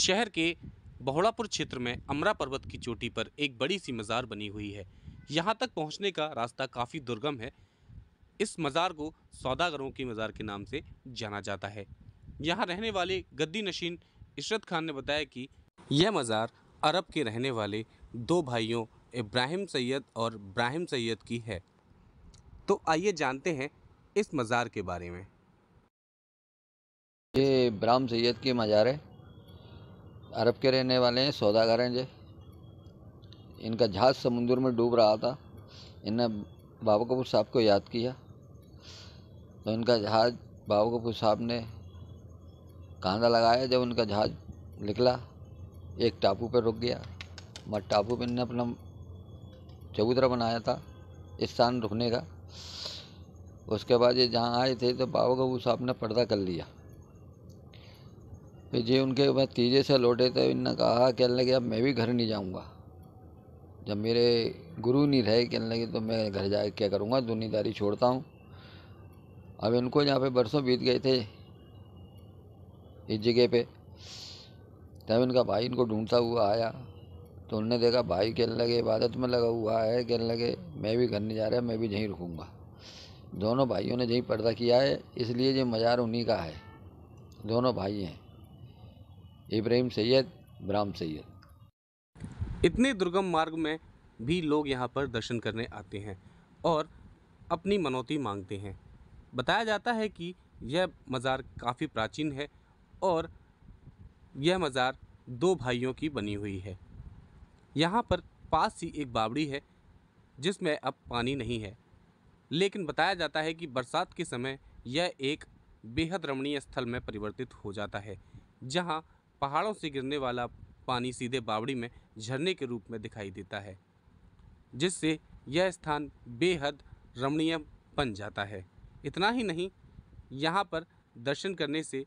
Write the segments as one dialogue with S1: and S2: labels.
S1: शहर के बहुड़ापुर क्षेत्र में अमरा पर्वत की चोटी पर एक बड़ी सी मज़ार बनी हुई है यहाँ तक पहुँचने का रास्ता काफ़ी दुर्गम है इस मज़ार को सौदागरों की मज़ार के नाम से जाना जाता है यहाँ रहने वाले गद्दी नशीन इशरत खान ने बताया कि यह मज़ार अरब के रहने वाले दो भाइयों इब्राहिम सैयद और इब्राहिम सैयद की है तो आइए जानते हैं इस मज़ार
S2: के बारे में ये इब्राहिम सैयद की मज़ार है अरब के रहने वाले हैं सौदागर हैं जे इनका जहाज़ समुंदर में डूब रहा था इन्हें बाबा कपूर साहब को याद किया तो इनका जहाज़ बाबा कपूर साहब ने कांधा लगाया जब उनका जहाज़ निकला एक टापू पर रुक गया मत टापू पर इन्हें अपना चबूतरा बनाया था स्थान रुकने का उसके बाद ये जहाँ आए थे तो बाबा कपूर साहब ने पर्दा कर लिया फिर जे उनके तीजे से लौटे तो इनने कहा कहने लगे अब मैं भी घर नहीं जाऊँगा जब मेरे गुरु नहीं रहे कहने लगे तो मैं घर जा क्या करूँगा दुनियादारी छोड़ता हूँ अब इनको यहाँ पे बरसों बीत गए थे इस जगह पे तब इनका भाई इनको ढूंढता हुआ आया तो उनने देखा भाई कहने लगे इबादत में लगा हुआ है कहने लगे मैं भी घर नहीं जा रहा मैं भी यहीं रुकूँगा दोनों भाइयों ने यहीं पर्दा किया है इसलिए ये मज़ार उन्हीं का है दोनों भाई हैं इब्राहिम सैयद राम सैयद
S1: इतने दुर्गम मार्ग में भी लोग यहाँ पर दर्शन करने आते हैं और अपनी मनौती मांगते हैं बताया जाता है कि यह मज़ार काफ़ी प्राचीन है और यह मज़ार दो भाइयों की बनी हुई है यहाँ पर पास ही एक बावड़ी है जिसमें अब पानी नहीं है लेकिन बताया जाता है कि बरसात के समय यह एक बेहद रमणीय स्थल में परिवर्तित हो जाता है जहाँ पहाड़ों से गिरने वाला पानी सीधे बावड़ी में झरने के रूप में दिखाई देता है जिससे यह स्थान बेहद रमणीय बन जाता है इतना ही नहीं यहाँ पर दर्शन करने से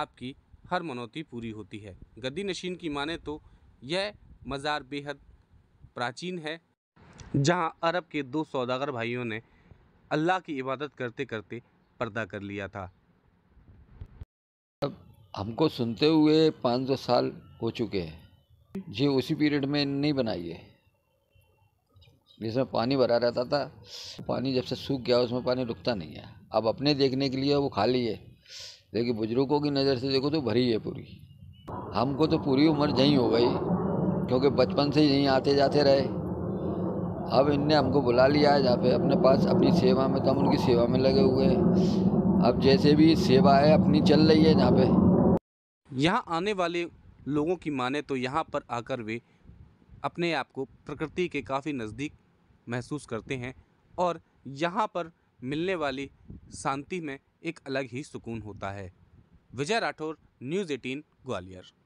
S1: आपकी हर मनौती पूरी होती है गद्दी नशीन की माने तो यह मज़ार बेहद प्राचीन है जहाँ अरब के दो सौदागर भाइयों ने अल्लाह की इबादत करते करते पर्दा कर लिया था
S2: हमको सुनते हुए पाँच सौ साल हो चुके हैं जी उसी पीरियड में नहीं बनाई है जिसमें पानी भरा रहता था पानी जब से सूख गया उसमें पानी रुकता नहीं है अब अपने देखने के लिए वो खाली है लेकिन बुजुर्गों की नज़र से देखो तो भरी है पूरी हमको तो पूरी उम्र यहीं हो गई क्योंकि बचपन से यहीं आते जाते रहे अब इनने हमको बुला लिया है जहाँ पे अपने पास अपनी सेवा में तो हम उनकी सेवा में लगे हुए हैं अब जैसे भी सेवा है अपनी चल रही है जहाँ पे
S1: यहाँ आने वाले लोगों की माने तो यहाँ पर आकर वे अपने आप को प्रकृति के काफ़ी नज़दीक महसूस करते हैं और यहाँ पर मिलने वाली शांति में एक अलग ही सुकून होता है विजय राठौर न्यूज़ एटीन ग्वालियर